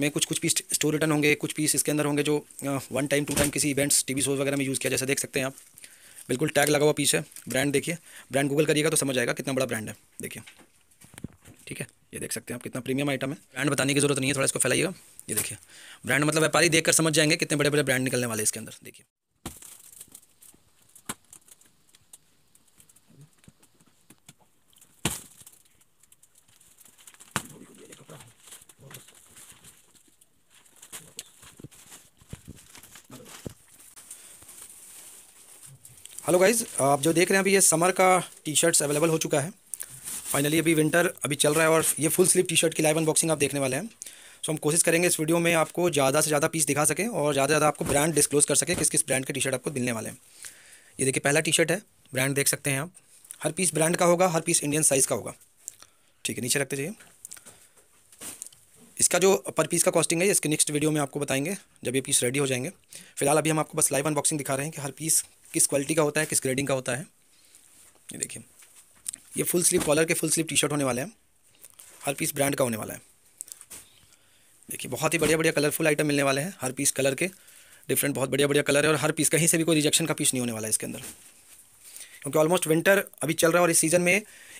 इसमें कुछ कुछ पीस स्टोर रिटर्न होंगे कुछ पीस इसके अंदर होंगे जो वन टाइम टू टाइम किसी इवेंट्स टीवी शोज़ वगैरह में यूज़ किया जैसे देख सकते हैं आप बिल्कुल टैग लगा हुआ पीस है ब्रांड देखिए ब्रांड गूगल करिएगा तो समझ आएगा कितना बड़ा ब्रांड है देखिए ठीक है ये देख सकते हैं आप कितना प्रीमियम आइटम है ब्रांड बताने की जरूरत नहीं है थोड़ा इसको फैलाइएगा ये देखिए ब्रांड मतलब व्यापारी देखकर समझ जाएंगे कितने बड़े बड़े ब्रांड निकलने वाले इसके अंदर देखिए हेलो गाइज़ आप जो देख रहे हैं अभी ये समर का टी शर्ट्स अवेलेबल हो चुका है फाइनली अभी विंटर अभी चल रहा है और ये फुल स्लीव टी शर्ट की लाइव अनबॉक्सिंग आप देखने वाले हैं सो so, हम कोशिश करेंगे इस वीडियो में आपको ज़्यादा से ज़्यादा पीस दिखा सकें और ज़्यादा से ज़्यादा आपको ब्रांड डिस्क्लोज कर सके किस किस ब्रांड के टी शर्ट आपको मिलने वाले हैं ये देखिए पहला टी शर्ट है ब्रांड देख सकते हैं आप हर पीस ब्रांड का होगा हर पीस इंडियन साइज़ का होगा ठीक है नीचे रखते जाइए इसका जो पर पीस का कॉस्टिंग है इसके नेक्स्ट वीडियो में आपको बताएंगे जब ये पीस रेडी हो जाएंगे फिलहाल अभी हम आपको बस लाइव अनबॉक्सिंग दिखा रहे हैं कि हर पीस किस क्वालिटी का होता है किस ग्रेडिंग का होता है ये देखिए ये फुल स्लीव कॉलर के फुल स्लीव टी शर्ट होने वाला है हर पीस ब्रांड का होने वाला है देखिए बहुत ही बढ़िया बढ़िया कलरफुल आइटम मिलने वाले हैं हर पीस कलर के डिफरेंट बहुत बढ़िया बढ़िया कलर है और हर पीस कहीं से भी कोई रिजेक्शन का पीस नहीं होने वाला है इसके अंदर क्योंकि ऑलमोस्ट विंटर अभी चल रहा है और इस सीज़न में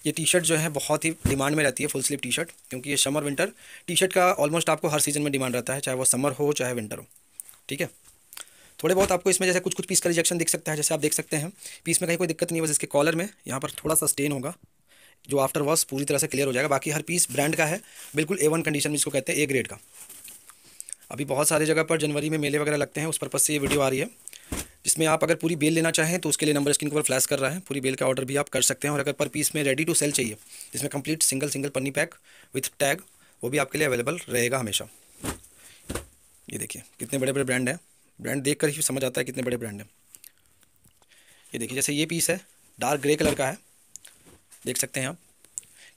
ये टी शर्ट जो है बहुत ही डिमांड में रहती है फुल स्लीव टी शर्ट क्योंकि ये समर विंटर टी शर्ट का ऑलमोस्ट आपको हर सीज़न में डिमांड रहता है चाहे वो समर हो चाहे विंटर हो ठीक है थोड़े बहुत आपको इसमें जैसे कुछ कुछ पीस का रिजेक्शन दिख सकता है जैसे आप देख सकते हैं पीस में कहीं कोई दिक्कत नहीं है बस इसके कॉलर में यहाँ पर थोड़ा सा स्टेन होगा जो आफ्टर वॉश पूरी तरह से क्लियर हो जाएगा बाकी हर पीस ब्रांड का है बिल्कुल ए वन कंडीशन में इसको कहते हैं ए ग्रेड का अभी बहुत सारी जगह पर जनवरी में मेले वगैरह लगते हैं उस पर्पज़ से ये वीडियो आ रही है जिसमें आप अगर पूरी बेल लेना चाहें तो उसके लिए नंबर स्क्रीन पर फ्लैश कर रहा है पूरी बेल का ऑर्डर भी आप कर सकते हैं और अगर पर पीस में रेडी टू सेल चाहिए जिसमें कंप्लीट सिंगल सिंगल पन्नी पैक विथ टैग वो भी आपके लिए अवेलेबल रहेगा हमेशा ये देखिए कितने बड़े बड़े ब्रांड हैं ब्रांड देख कर ही समझ आता है कितने बड़े ब्रांड हैं ये देखिए जैसे ये पीस है डार्क ग्रे कलर का है देख सकते हैं आप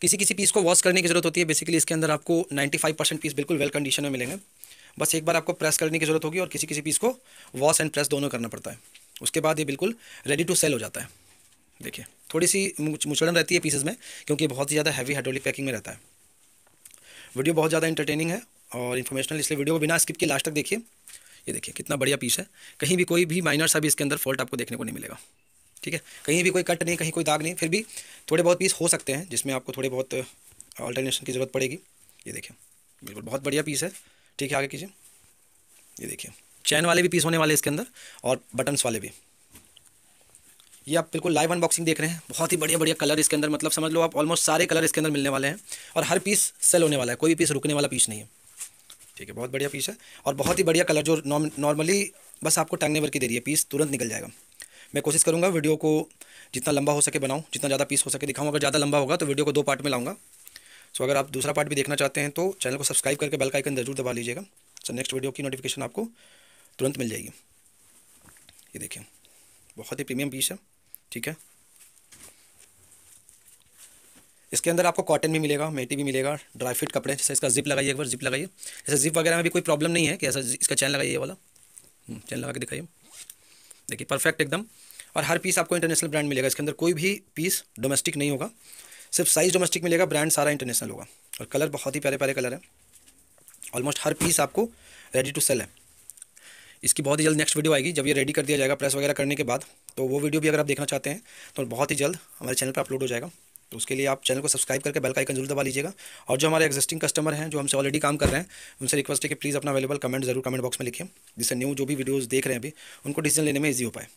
किसी किसी पीस को वॉश करने की ज़रूरत होती है बेसिकली इसके अंदर आपको 95 परसेंट पीस बिल्कुल वेल कंडीशन में मिलेंगे बस एक बार आपको प्रेस करने की ज़रूरत होगी और किसी किसी पीस को वॉश एंड प्रेस दोनों करना पड़ता है उसके बाद ये बिल्कुल रेडी टू सेल हो जाता है देखिए थोड़ी सी मुचड़न रहती है पीसेज में क्योंकि बहुत ही ज़्यादा हैवी हाइड्रोलिक पैकिंग में रहता है वीडियो बहुत ज़्यादा इंटरटेनिंग है और इन्फॉर्मेशनल इसलिए वीडियो को बिना स्किप के लास्ट तक देखिए ये देखिए कितना बढ़िया पीस है कहीं भी कोई भी माइनर सा भी इसके अंदर फॉल्ट आपको देखने को नहीं मिलेगा ठीक है कहीं भी कोई कट नहीं कहीं कोई दाग नहीं फिर भी थोड़े बहुत पीस हो सकते हैं जिसमें आपको थोड़े बहुत ऑल्टरनेशन uh, की ज़रूरत पड़ेगी ये देखिए बिल्कुल बहुत बढ़िया पीस है ठीक है आगे कीजिए ये देखिए चैन वाले भी पीस होने वाले इसके अंदर और बटन्स वाले भी ये आप बिल्कुल लाइव अनबॉक्सिंग देख रहे हैं बहुत ही बढ़िया बढ़िया कलर इसके अंदर मतलब समझ लो आप ऑलमोस्ट सारे कलर इसके अंदर मिलने वाले हैं और हर पीस सेल होने वाला है कोई भी पीस रुकने वाला पीस नहीं है ठीक है बहुत बढ़िया पीस है और बहुत ही बढ़िया कलर जो नॉर्मली बस आपको टांगने भर की दे रही है पीस तुरंत निकल जाएगा मैं कोशिश करूँगा वीडियो को जितना लंबा हो सके बनाऊँ जितना ज़्यादा पीस हो सके दिखाऊँ अगर ज़्यादा लंबा होगा तो वीडियो को दो पार्ट में लाऊंगा सो अगर आप दूसरा पार्ट भी देखना चाहते हैं तो चैनल को सब्सक्राइब करके बेल का आइकन जरूर दबा लीजिएगा सो नेक्स्ट वीडियो की नोटिफिकेशन आपको तुरंत मिल जाएगी ये देखिए बहुत ही प्रीमियम पीस है ठीक है इसके अंदर आपको कॉटन भी मिलेगा मेटी भी मिलेगा ड्राई फिट कपड़े जैसे इसका जिप लगाइए एक बार जिप लगाइए जैसे जिप वगैरह में भी कोई प्रॉब्लम नहीं है कि ऐसा इसका चैन लगाइए वाला चैन हम्म, लगा के दिखाइए देखिए परफेक्ट एकदम और हर पीस आपको इंटरनेशनल ब्रांड मिलेगा इसके अंदर कोई भी पीस डोमेस्टिक नहीं होगा सिर्फ साइज़ डोमेस्टिक मिलेगा ब्रांड सारा इंटरनेशनल होगा और कलर बहुत ही प्यारे प्यारे कलर है ऑलमोस्ट हर पीस आपको रेडी टू सेल है इसकी बहुत ही जल्द नेक्स्ट वीडियो आएगी जब ये रेडी कर दिया जाएगा प्रेस वगैरह करने के बाद तो वो वीडियो भी अगर आप देखना चाहते हैं तो बहुत ही जल्द हमारे चैनल पर अपलोड हो जाएगा तो उसके लिए आप चैनल को सब्सक्राइब करके बेल का आइकन जरूर दबा लीजिएगा और जो हमारे एक्जिस्टिंग कस्टमर हैं जो हमसे ऑलरेडी काम कर रहे हैं उनसे रिक्वेस्ट है कि प्लीज़ अपना अवेलेबल कमेंट जरूर कमेंट बॉक्स में लिखें जिससे न्यू जो भी वीडियोज़ देख रहे हैं अभी उनको डिसीजन लेने में ईजी हो पाए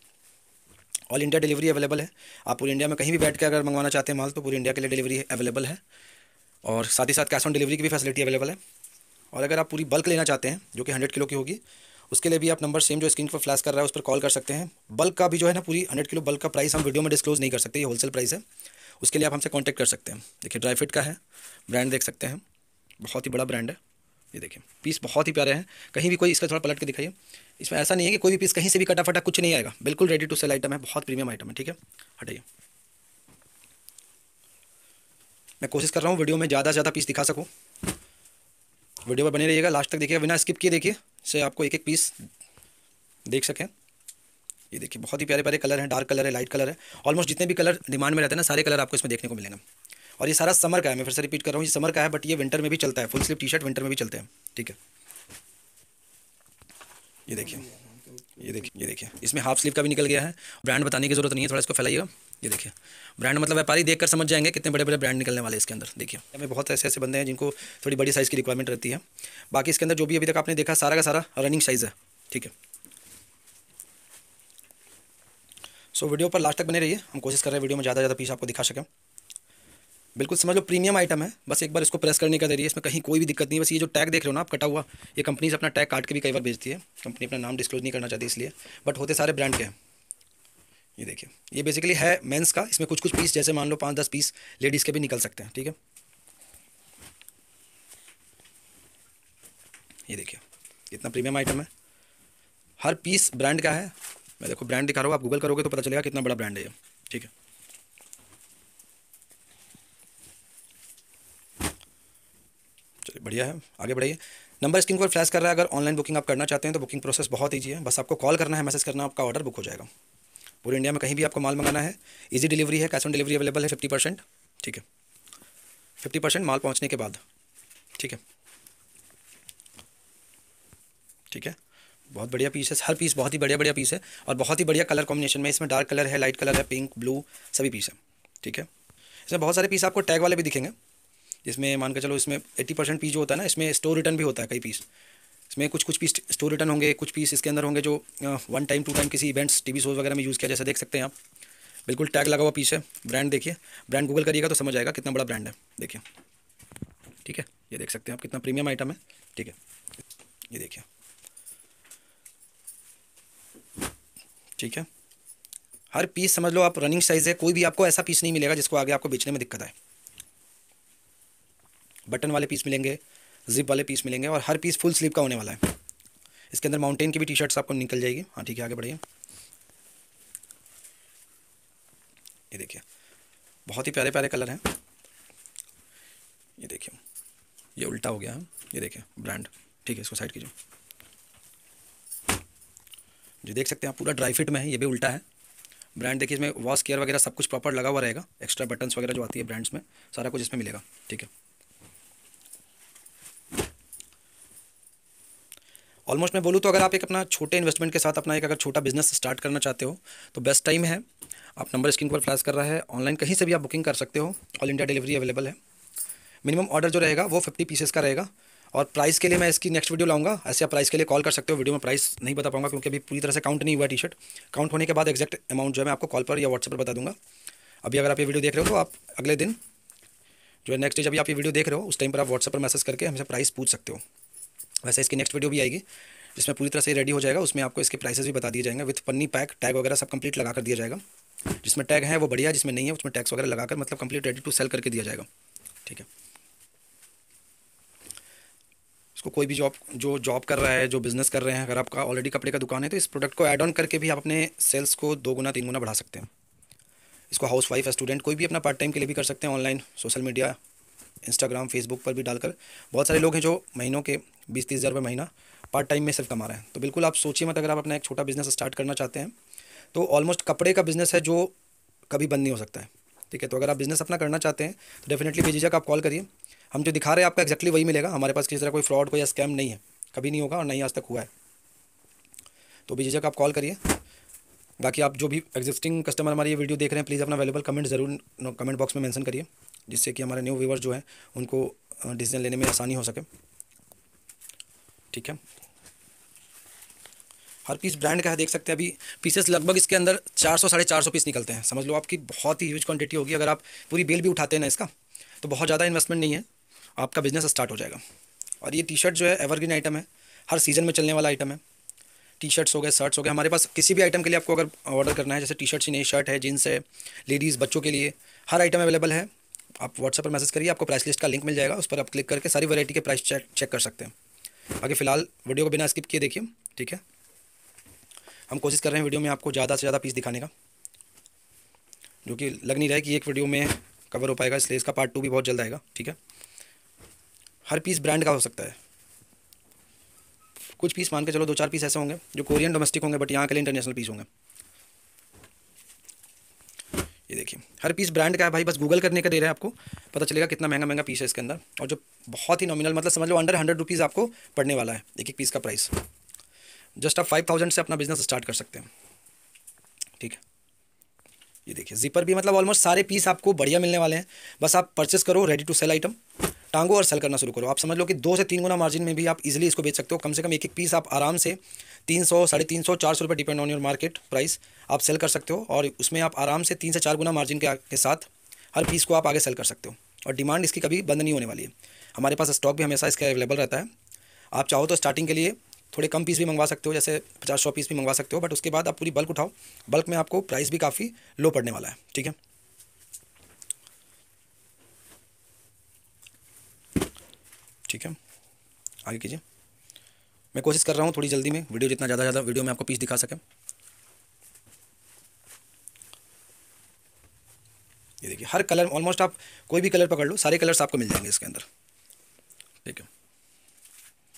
ऑल इंडिया डिलीवरी अवेलेबल है आप पूरी इंडिया में कहीं भी बैठ के अगर मंगवाना चाहते हैं माल तो पूरी इंडिया के लिए डिलीवरी अवेलेबल है और साथ ही साथ कैश ऑन डिलीवरी की भी फैसिलिटी अवेलेबल है और अगर आप पूरी बल्क लेना चाहते हैं जो कि हंड्रेड किलो की होगी उसके लिए भी आप नंबर सेम जो स्क्रीन पर फ्लैश कर रहा है उस पर कॉल कर सकते हैं बल्क का भी जो है ना पूरी हंड्रेड किलो बल्क का प्राइस हम वीडियो में डिस्क्लोज नहीं कर सकते ये होलसेल प्राइस है उसके लिए आप हमसे कॉन्टैक्ट कर सकते हैं देखिए ड्राई फिट का है ब्रांड देख सकते हैं बहुत ही बड़ा ब्रांड है ये देखिए पीस बहुत ही प्यारे हैं कहीं भी कोई इसका थोड़ा पलट के दिखाइए इसमें ऐसा नहीं है कि कोई भी पीस कहीं से भी कटा फटा कुछ नहीं आएगा बिल्कुल रेडी टू सेल आइटम है बहुत प्रीमियम आइटम है ठीक है हटाइए मैं कोशिश कर रहा हूँ वीडियो में ज़्यादा से ज़्यादा पीस दिखा सकूँ वीडियो पर बने रहिएगा लास्ट तक देखिए बिना स्किप किए देखिए से आपको एक एक पीस देख सकें ये देखिए बहुत ही प्यारे प्यारे कलर हैं डार्क कलर है लाइट कलर है ऑलमोस्ट जितने भी कलर डिमांड में रहते हैं ना सारे कलर आपको इसमें देखने को मिलेंगे और ये सारा समर का है मैं फिर से रिपीट कर रहा हूँ ये समर का है बट ये विंटर में भी चलता है full sleeve T shirt winter में भी चलते हैं ठीक है ये देखिए ये देखिए ये देखिए इसमें हाफ स्लीव का भी निकल गया है ब्रांड बताने की जरूरत नहीं है थोड़ा इसको फैलाइएगा ये देखिए ब्रांड मतलब व्यापारी देखकर समझ जाएंगे कितने बड़े बड़े ब्रांड निकलने वाले इसके अंदर देखिए हमें बहुत ऐसे ऐसे बंदे हैं जिनको थोड़ी बड़ी साइज़ की रिक्वायरमेंट रहती है बाकी इसके अंदर जो भी अभी तक आपने देखा सारा का सारा रनिंग साइज़ है ठीक है सो वीडियो पर लास्ट तक बने रहिए हम कोशिश कर रहे हैं वीडियो में ज़्यादा ज़्यादा पीस आपको दिखा सकें बिल्कुल समझ लो प्रीमियम आइटम है बस एक बार इसको प्रेस करने का जरिए इसमें कहीं कोई भी दिक्कत नहीं है बस ये जो टैग देख रहे हो ना आप कटा हुआ ये कंपनीज अपना टैग काट के भी कई बार भेजती है कंपनी अपना नाम डिस्क्लोज नहीं करना चाहती इसलिए बट होते सारे ब्रांड के हैं ये देखिए ये बेसिकली है मेंस का इसमें कुछ कुछ पीस जैसे मान लो पाँच दस पीस लेडीज़ के भी निकल सकते हैं ठीक है ये देखिए इतना प्रीमियम आइटम है हर पीस ब्रांड का है मैं देखो ब्रांड दिखा रहा हूँ आप गूगल करोगे तो पता चलेगा कितना बड़ा ब्रांड है ये ठीक है चलिए बढ़िया है आगे बढ़िए नंबर स्क्रीन पर फ्लैश कर रहा है अगर ऑनलाइन बुकिंग आप करना चाहते हैं तो बुकिंग प्रोसेस बहुत ईजी है बस आपको कॉल करना है मैसेज करना आपका ऑर्डर बुक हो जाएगा पूरे इंडिया में कहीं भी आपको माल मंगाना है ईजी डिलीवरी है कैश ऑन डिलीवरी अवेलेबल है फिफ्टी परसेंट ठीक है फिफ्टी परसेंट माल पहुँचने के बाद ठीक है ठीक है बहुत बढ़िया पीस है हर पीस बहुत ही बढ़िया बढ़िया पीस है और बहुत ही बढ़िया कलर कॉम्बिनेशन में इसमें डार्क कलर है लाइट कलर है पिंक ब्लू सभी पीस है ठीक है इसमें बहुत सारे पीस आपको टैग वाले भी दिखेंगे जिसमें मान के चलो इसमें एट्टी परसेंट पीस जो होता है ना इसमें स्टोर रिटर्न भी होता है कई पीस इसमें कुछ कुछ पीस स्टोर रिटर्न होंगे कुछ पीस इसके अंदर होंगे जो वन टाइम टू टाइम किसी इवेंट्स टीवी शोज वगैरह में यूज़ किया जैसा देख सकते हैं आप बिल्कुल टैग लगा हुआ पीस है ब्रांड देखिए ब्रांड गूगल करिएगा तो समझ आएगा कितना बड़ा ब्रांड है देखिए ठीक है ये देख सकते हैं आप कितना प्रीमियम आइटम है ठीक है ये देखिए ठीक है हर पीस समझ लो आप रनिंग साइज़ है कोई भी आपको ऐसा पीस नहीं मिलेगा जिसको आगे आपको बेचने में दिक्कत आए बटन वाले पीस मिलेंगे जिप वाले पीस मिलेंगे और हर पीस फुल स्लीव का होने वाला है इसके अंदर माउंटेन की भी टी शर्ट्स आपको निकल जाएगी हाँ ठीक है आगे बढ़िए ये देखिए बहुत ही प्यारे प्यारे कलर हैं ये देखिए ये उल्टा हो गया है ये देखिए ब्रांड ठीक है इसको साइड कीजिए जो देख सकते हैं आप पूरा ड्राई फिट में है ये भी उल्टा है ब्रांड देखिए इसमें वॉश केयर वगैरह सब कुछ प्रॉपर लगा हुआ रहेगा एक्स्ट्रा बटन्स वगैरह जो आती है ब्रांड्स में सारा कुछ इसमें मिलेगा ठीक है ऑलमोस्ट मैं बोलूँ तो अगर आप एक अपना छोटे इन्वेस्टमेंट के साथ अपना एक अगर छोटा बिजनेस स्टार्ट करना चाहते हो तो बेस्ट टाइम है आप नंबर स्क्रीन पर फ्लैश कर रहा है ऑनलाइन कहीं से भी आप बुकिंग कर सकते हो ऑल इंडिया डिलीवरी अवेलेबल है मिनिमम ऑर्डर जो रहेगा वो फिफ्टी पीसेस का रहेगा और प्राइस के लिए मैं इसकी नेक्स्ट वीडियो लाऊंगा ऐसे आप प्राइस के लिए कॉल कर सकते हो वीडियो में प्राइस नहीं बता पाऊंगा क्योंकि अभी पूरी तरह से काउंट नहीं हुआ टी शर्ट काउंट होने के बाद एक्जैक्ट अमाउंट जो है मैं आपको कॉल पर या व्हाट्सएप पर बता दूंगा अभी अगर आप ये वीडियो देख रहे हो तो आप अगले दिन जो है नेक्स्ट डे जब आप ये वीडियो देख रहे हो उस टाइम पर आप व्हाट्सएप पर मैसेज करके हमसे प्राइस पूछ सकते हो वैसे इसकी नेक्स्ट वीडियो भी आएगी जिसमें पूरी तरह से रेडी हो जाएगा उसमें आपको इसके प्राइसेस भी बता दिए जाएंगे विथ पन्नी पैक टैग वगैरह सब कंप्लीट लगा कर दिया जाएगा जिसमें टैग है वो बढ़िया जिसमें नहीं है उसमें टैक्स वगैरह लगाकर मतलब कंप्लीट रेडी टू सेल करके दिया जाएगा ठीक है इसको कोई भी जॉब जो जॉब कर रहा है जो बिज़नेस कर रहे हैं अगर आपका ऑलरेडी कपड़े का दुकान है तो इस प्रोडक्ट को एड ऑन करके भी आप अपने सेल्स को दो गुना तीन गुना बढ़ा सकते हैं इसको हाउस वाइफ स्टूडेंट कोई भी अपना पार्ट टाइम के लिए भी कर सकते हैं online social media Instagram Facebook पर भी डालकर बहुत सारे लोग हैं जो महीनों के बीस तीस हज़ार रुपये महीना पार्ट टाइम में सिर्फ कमा रहे हैं तो बिल्कुल आप सोचिए मत अगर आप अपना एक छोटा बिजनेस स्टार्ट करना चाहते हैं तो ऑलमोस्ट कपड़े का बिजनेस है जो कभी बंद नहीं हो सकता है ठीक है तो अगर आप बिजनेस अपना करना चाहते हैं तो डेफिनेटली बेझिझक आप कॉल करिए हम जो दिखा रहे हैं आपका एक्जैक्टली वही मिलेगा हमारे पास किसी तरह कोई फ्रॉड कोई स्कैम नहीं है कभी नहीं होगा और नहीं आज तक हुआ है तो जगह आप कॉल करिए बाकी आप जो भी एग्जिस्टिंग कस्टमर हमारी ये वीडियो देख रहे हैं प्लीज़ अपना अवेलेबल कमेंट जरूर कमेंट बॉक्स में मेंशन करिए जिससे कि हमारे न्यू व्यूवर्स जो हैं उनको डिसीजन लेने में आसानी हो सके ठीक है हर पीस ब्रांड का है देख सकते हैं अभी पीसेस लगभग इसके अंदर चार सौ साढ़े चार सौ पीस निकलते हैं समझ लो आपकी बहुत ही ह्यूज क्वांटिटी होगी अगर आप पूरी बेल भी उठाते हैं ना इसका तो बहुत ज़्यादा इन्वेस्टमेंट नहीं है आपका बिजनेस स्टार्ट हो जाएगा और ये टी शर्ट जो है एवरग्रीन आइटम है हर सीज़न में चलने वाला आइटम है टी शर्ट्स हो गए शर्ट्स हो गए हमारे पास किसी भी आइटम के लिए आपको अगर ऑर्डर करना है जैसे टी शर्ट्स ही नहीं शर्ट है जीन्स है लेडीज़ बच्चों के लिए हर आइटम अवेलेबल है आप व्हाट्सएप पर मैसेज करिए आपको प्राइस लिस्ट का लिंक मिल जाएगा उस पर आप क्लिक करके सारी वैरायटी के प्राइस चेक चेक कर सकते हैं बाकी फिलहाल वीडियो को बिना स्किप किए देखिए ठीक है हम कोशिश कर रहे हैं वीडियो में आपको ज़्यादा से ज़्यादा पीस दिखाने का जो कि लग नहीं रहा है कि एक वीडियो में कवर हो पाएगा इसलिए इसका पार्ट टू भी बहुत जल्द आएगा ठीक है हर पीस ब्रांड का हो सकता है कुछ पीस मान के चलो दो चार पीस ऐसे होंगे जो कोरियन डोमेस्टिक होंगे बट यहाँ के लिए इंटरनेशनल पीस होंगे ये देखिए हर पीस ब्रांड का है भाई बस गूगल करने का दे रहे हैं आपको पता चलेगा कितना महंगा महंगा पीस है इसके अंदर और जो बहुत ही नॉमिनल मतलब समझ लो अंडर हंड्रेड रुपीज़ आपको पड़ने वाला है एक एक पीस का प्राइस जस्ट आप फाइव थाउजेंड से अपना बिजनेस स्टार्ट कर सकते हैं ठीक है ये देखिए जिपर भी मतलब ऑलमोस्ट सारे पीस आपको बढ़िया मिलने वाले हैं बस आप परचेस करो रेडी टू सेल आइटम टांगो और सेल करना शुरू करो आप समझ लो कि दो से तीन गुना मार्जिन में भी आप इजीली इसको बेच सकते हो कम से कम एक एक पीस आप आराम से तीन सौ साढ़े तीन सौ चार सौ रुपये depend on your market price आप सेल कर सकते हो और उसमें आप आराम से तीन से चार गुना मार्जिन के, के साथ हर पीस को आप आगे सेल कर सकते हो और डिमांड इसकी कभी बंद नहीं होने वाली है हमारे पास स्टॉक भी हमेशा इसका अवेलेबल रहता है आप चाहो तो स्टार्टिंग के लिए थोड़े कम पीस भी मंगवा सकते हो जैसे पचास सौ पीस भी मंगवा सकते हो बट उसके बाद आप पूरी बल्क उठाओ बल्क में आपको प्राइस भी काफ़ी लो पड़ने वाला है ठीक है ठीक है आगे कीजिए मैं कोशिश कर रहा हूँ थोड़ी जल्दी में वीडियो जितना ज़्यादा ज़्यादा वीडियो में आपको पीस दिखा सकें ये देखिए हर कलर ऑलमोस्ट आप कोई भी कलर पकड़ लो सारे कलर्स आपको मिल जाएंगे इसके अंदर ठीक है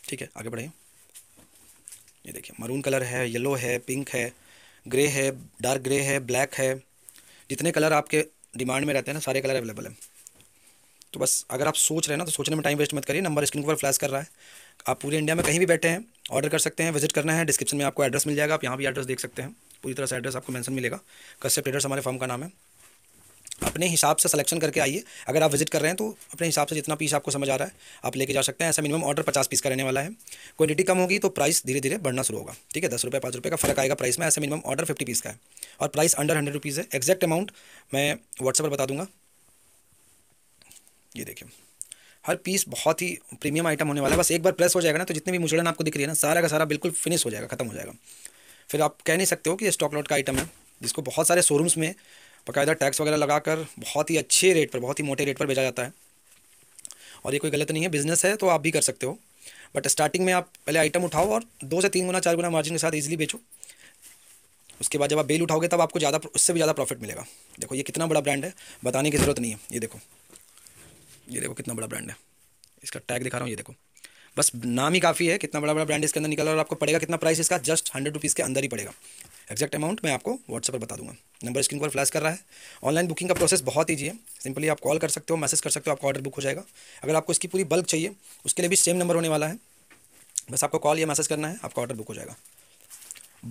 ठीक है आगे बढ़ाइए ये देखिए मरून कलर है येलो है पिंक है ग्रे है डार्क ग्रे है ब्लैक है जितने कलर आपके डिमांड में रहते हैं ना सारे कलर अवेलेबल हैं तो बस अगर आप सोच रहे हैं ना तो सोचने में टाइम वेस्ट मत करिए नंबर स्क्रीन पर फ्लैश कर रहा है आप पूरे इंडिया में कहीं भी बैठे हैं ऑर्डर कर सकते हैं विजिट करना है डिस्क्रिप्शन में आपको एड्रेस मिल जाएगा आप यहाँ भी एड्रेस देख सकते हैं पूरी तरह से एड्रेस आपको मैंसन मिलेगा कश्यप ट्रेडर्स हमारे फॉर्म का नाम है अपने हिसाब से सिलेक्शन करके आइए अगर आप विजिट कर रहे हैं तो अपने हिसाब से जितना पीस आपको समझ आ रहा है आप लेके जा सकते हैं ऐसा मिनिमम ऑर्डर पचास पीस का रहने वाला है क्वांटिटी कम होगी तो प्राइस धीरे धीरे बढ़ना शुरू होगा ठीक है दस रुपये पाँच रुपये का फर्क आएगा प्राइस में ऐसा मिनिमम ऑर्डर फिफ्टी पीस का है और प्राइस अंडर हंड्रेड रुपीज़ है एक्जैक्ट अमाउंट मैं व्हाट्सएप पर बता दूंगा ये देखिए हर पीस बहुत ही प्रीमियम आइटम होने वाला है बस एक बार प्रेस हो जाएगा ना तो जितने भी मुझड़न आपको दिख रही है ना सारा का सारा बिल्कुल फिनिश हो जाएगा खत्म हो जाएगा फिर आप कह नहीं सकते हो कि ये स्टॉक लॉट का आइटम है जिसको बहुत सारे शोरूम्स में बाकायदा टैक्स वगैरह लगाकर बहुत ही अच्छे रेट पर बहुत ही मोटे रेट पर भेजा जाता है और ये कोई गलत नहीं है बिज़नेस है तो आप भी कर सकते हो बट स्टार्टिंग में आप पहले आइटम उठाओ और दो से तीन गुना चार गुना मार्जिन के साथ ईजिली बेचो उसके बाद जब आप बेल उठाओगे तब आपको ज़्यादा उससे भी ज़्यादा प्रॉफिट मिलेगा देखो ये कितना बड़ा ब्रांड है बताने की ज़रूरत नहीं है ये देखो ये देखो कितना बड़ा ब्रांड है इसका टैग दिखा रहा हूँ ये देखो बस नाम ही काफ़ी है कितना बड़ा बड़ा ब्रांड इसके अंदर निकला और आपको पड़ेगा कितना प्राइस इसका जस्ट हंड्रेड रुपीज़ के अंदर ही पड़ेगा एक्जैक्ट अमाउंट मैं आपको व्हाट्सएप पर बता दूंगा नंबर स्क्रीन पर फ्लैश कर रहा है ऑनलाइन बुकिंग का प्रोसेस बहुत ईजी है सिंपली आप कॉल कर सकते हो मैसेज कर सकते हो आपका ऑर्डर बुक हो जाएगा अगर आपको इसकी पूरी बल्क चाहिए उसके लिए भी सेम नंबर होने वाला है बस आपको कॉल या मैसेज करना है आपका ऑर्डर बुक हो जाएगा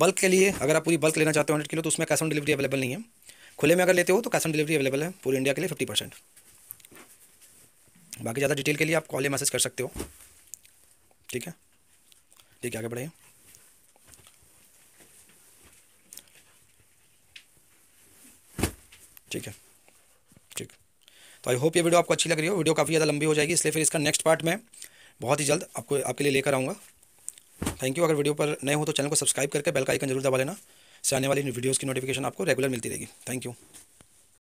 बल्क के लिए अगर आप पूरी बल्क लेना चाहते हो हंड्रेड किलो तो उसमें कैश ऑन डिलीवरी अवेलेबल नहीं है खुले में अगर लेते हो तो कैश ऑन डिलीवरी अवेलेबल है पूरे इंडिया के लिए फिफ्टी परसेंट बाकी ज़्यादा डिटेल के लिए आप कॉल या मैसेज कर सकते हो ठीक है ठीक है आगे बढ़ाइए ठीक है ठीक तो आई होप ये वीडियो आपको अच्छी लग रही हो वीडियो काफ़ी ज़्यादा लंबी हो जाएगी इसलिए फिर इसका नेक्स्ट पार्ट में बहुत ही जल्द आपको आपके लिए लेकर आऊँगा थैंक यू अगर वीडियो पर नए हो तो चैनल को सब्सक्राइब करके बेल का आइकन जरूर दबा लेना से आने वाली वीडियोज़ की नोटिफिकेशन आपको रेगुलर मिलती रहेगी थैंक यू